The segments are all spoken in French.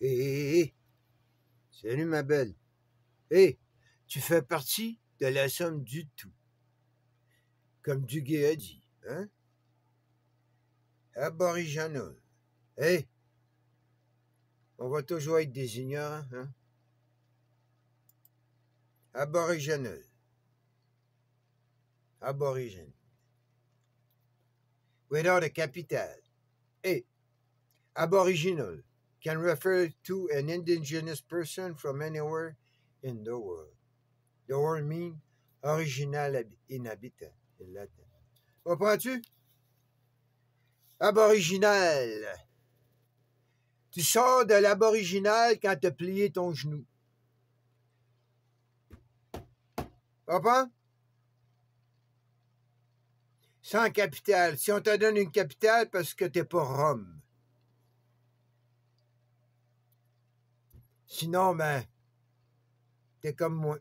Eh, eh, eh, eh, Salut ma belle. Eh, tu fais partie de la somme du tout. Comme Duguay a dit, hein? Aboriginal. Eh, on va toujours être des ignorants, hein? Aboriginal. Aborigine. Without a capital. Eh, aboriginal can refer to an indigenous person from anywhere in the world. The word means original inhabitant in Latin. Comprends-tu? Aboriginal. Tu sors de l'aboriginal quand tu plié ton genou. Papa? Sans capital. Si on te donne une capitale parce que t'es pas Rome. Sinon, ben, t'es comme moi.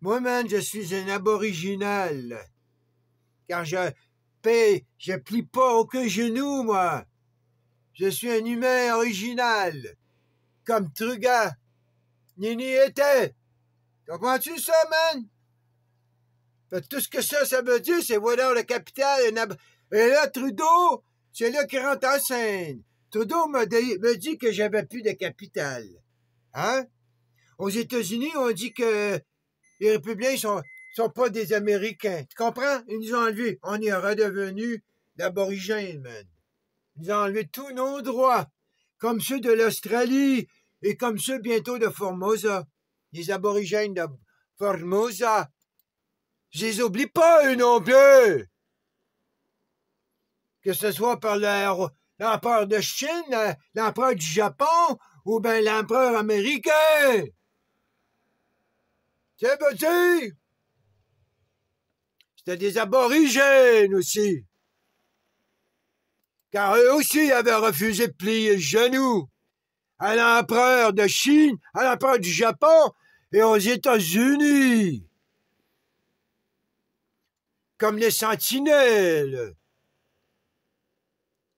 Moi, même je suis un aboriginal. Car je paie, je plie pas aucun genou, moi. Je suis un humain original. Comme Truga. Nini était. Comprends-tu ça, man? Ben, tout ce que ça, ça veut dire, c'est voilà le capital. Et, là, Trudeau, c'est là qui rentre en scène. Trudeau me, dit que j'avais plus de capital. Hein? Aux États-Unis, on dit que les républicains sont, sont pas des Américains. Tu comprends? Ils nous ont enlevé, On est redevenus d'aborigènes, man. Ils nous ont enlevé tous nos droits, comme ceux de l'Australie et comme ceux bientôt de Formosa. Les aborigènes de Formosa. Je les oublie pas, eux non plus! Que ce soit par l'empereur de Chine, euh, l'empereur du Japon ou bien l'empereur américain. C'est petit. C'était des aborigènes aussi. Car eux aussi avaient refusé de plier genou à l'empereur de Chine, à l'empereur du Japon et aux États-Unis. Comme les sentinelles.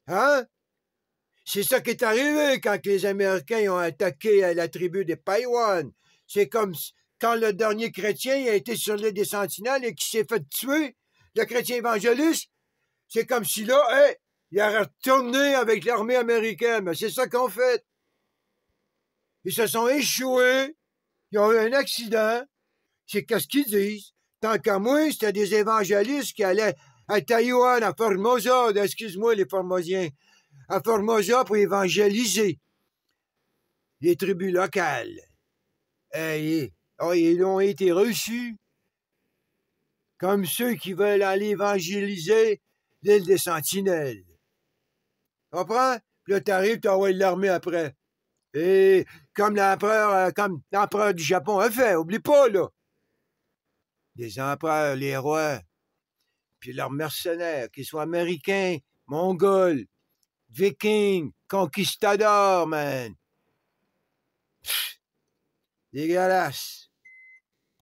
Hein? C'est ça qui est arrivé quand les Américains ont attaqué euh, la tribu des Paiwan. C'est comme quand le dernier chrétien a été sur l'île des Sentinelles et qui s'est fait tuer, le chrétien évangéliste. C'est comme si là, il a retourné avec l'armée américaine. C'est ça qu'on fait. Ils se sont échoués. Ils ont eu un accident. C'est qu'est-ce qu'ils disent. Tant qu'à moi, c'était des évangélistes qui allaient à Taïwan, à Formosa. Excuse-moi, les Formosiens à Formosa pour évangéliser les tribus locales. Et, oh, ils ont été reçus comme ceux qui veulent aller évangéliser l'île des Sentinelles. Comprends? le là, t'arrives, l'armée après. Et comme l'empereur, euh, comme l'empereur du Japon a fait, oublie pas, là. Les empereurs, les rois, puis leurs mercenaires, qu'ils soient américains, mongols, Viking, conquistador, man. Pff,